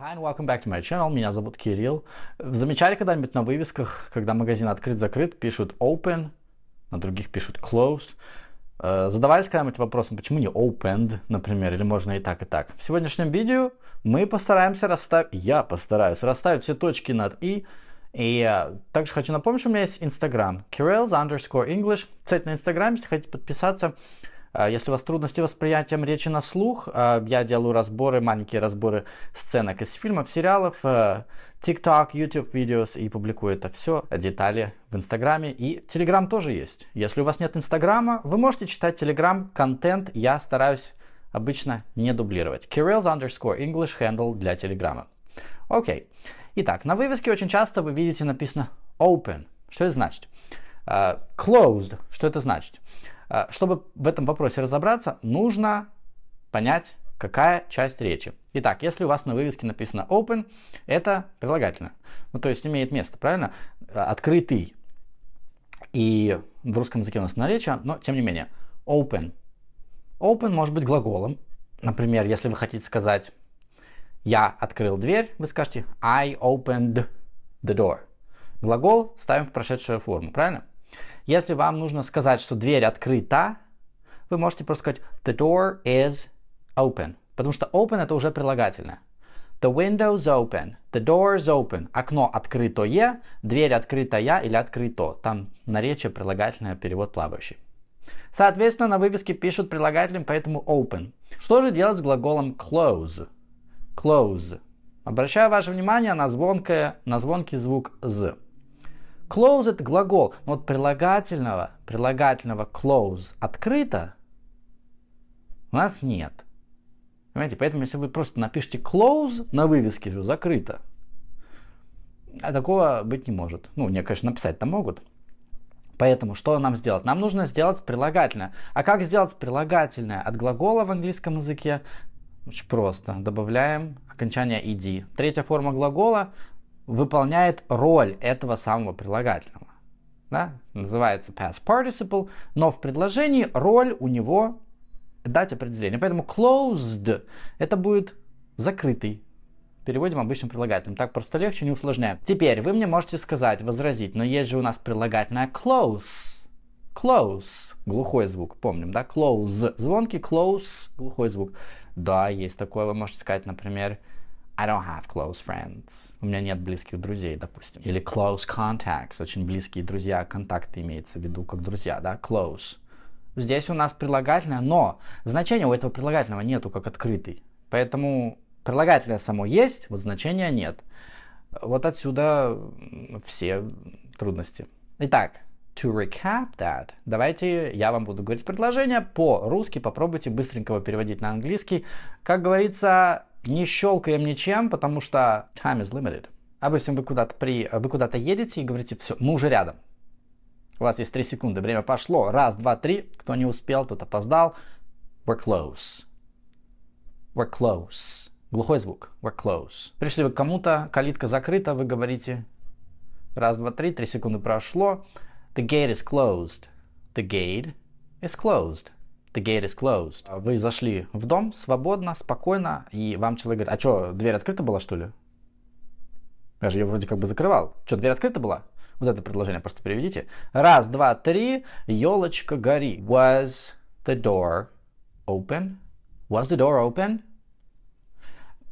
Hi and welcome back to my channel. Меня зовут Кирилл. Замечали когда-нибудь на вывесках, когда магазин открыт-закрыт, пишут open, на других пишут closed. Э, задавались когда-нибудь вопросом, почему не opened, например, или можно и так, и так. В сегодняшнем видео мы постараемся расставить, я постараюсь расставить все точки над «и», и также хочу напомнить, что у меня есть Instagram Kirill's underscore English. Кстати, на Instagram, если хотите подписаться, а, если у вас трудности с восприятием речи на слух, а, я делаю разборы, маленькие разборы сценок из фильмов, сериалов, а, TikTok, YouTube видеос и публикую это все, детали в Инстаграме. И Телеграм тоже есть. Если у вас нет Инстаграма, вы можете читать Телеграм, контент я стараюсь обычно не дублировать. Kirill's underscore English handle для Телеграма. Окей. Итак, на вывеске очень часто вы видите написано open. Что это значит? Uh, closed. Что это значит? Uh, Э, чтобы в этом вопросе разобраться, нужно понять, какая часть речи. Итак, если у вас на вывеске написано open, это прилагательное. Ну, то есть имеет место, правильно? Э, Открытый. И в русском языке у нас наречие, но тем не менее. Open. Open может быть глаголом. Например, если вы хотите сказать «я открыл дверь», вы скажете «I opened the door». Глагол ставим в прошедшую форму, правильно? Если вам нужно сказать, что дверь открыта, вы можете просто сказать the door is open, потому что open это уже прилагательное. The window's open, the door's open. Окно открытое, дверь открытая или открыто. Там наречие прилагательное, перевод плавающий. Соответственно, на вывеске пишут прилагательным, поэтому open. Что же делать с глаголом close? Close. Обращаю ваше внимание на, звонкое, на звонкий звук z. Close это глагол, но от прилагательного, прилагательного close открыто у нас нет. Понимаете, поэтому если вы просто напишите close на вывеске же, закрыто, а такого быть не может. Ну, не, конечно, написать-то могут. Поэтому что нам сделать? Нам нужно сделать прилагательное. А как сделать прилагательное от глагола в английском языке? Очень просто. Добавляем окончание ed. Третья форма глагола выполняет роль этого самого прилагательного. Да? Называется past participle, но в предложении роль у него дать определение. Поэтому closed это будет закрытый. Переводим обычным прилагательным. Так просто легче, не усложняем. Теперь вы мне можете сказать, возразить, но есть же у нас прилагательное close. Close. Глухой звук, помним, да? Close. Звонкий close, глухой звук. Да, есть такое. Вы можете сказать, например, I don't have close friends. У меня нет близких друзей, допустим. Или close contacts. Очень близкие друзья, контакты имеется в виду как друзья, да? Close. Здесь у нас прилагательное, но значения у этого прилагательного нету как открытый. Поэтому прилагательное само есть, вот значения нет. Вот отсюда все трудности. Итак, to recap that, давайте я вам буду говорить предложение по-русски, попробуйте быстренько его переводить на английский. Как говорится, не щелкаем ничем, потому что time is limited. Обычно вы куда-то при, вы куда-то едете и говорите, все, мы уже рядом. У вас есть 3 секунды, время пошло. Раз, два, три. Кто не успел, тот опоздал. We're close. We're close. Глухой звук. We're close. Пришли вы к кому-то, калитка закрыта, вы говорите раз, два, три, три секунды прошло. The gate is closed. The gate is closed the gate is closed. А вы зашли в дом свободно, спокойно, и вам человек говорит, а что, дверь открыта была, что ли? Я же ее вроде как бы закрывал. Что, дверь открыта была? Вот это предложение просто переведите. Раз, два, три. Елочка гори. Was the door open? Was the door open?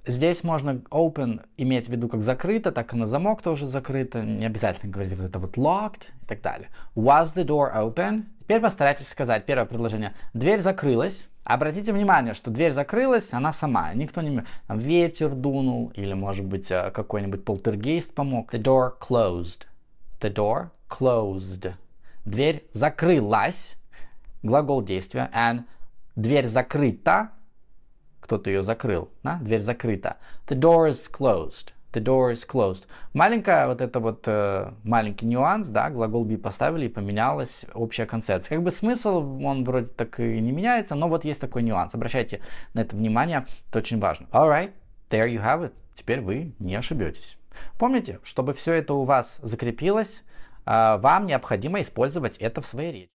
Здесь можно open иметь в виду как закрыто, так и на замок тоже закрыто. Не обязательно говорить вот это вот locked и так далее. Was the door open? Теперь постарайтесь сказать первое предложение. Дверь закрылась. Обратите внимание, что дверь закрылась, она сама, никто не... Там ветер дунул, или, может быть, э, какой-нибудь полтергейст помог. The door closed. The door closed. Дверь закрылась. Глагол действия. And дверь закрыта. Кто-то ее закрыл. Да? Дверь закрыта. The door is closed. The door is closed. Маленькая вот это вот э, маленький нюанс, да, глагол be поставили и поменялась общая концепция. Как бы смысл, он вроде так и не меняется, но вот есть такой нюанс. Обращайте на это внимание, это очень важно. All right, there you have it. Теперь вы не ошибетесь. Помните, чтобы все это у вас закрепилось, э, вам необходимо использовать это в своей речи.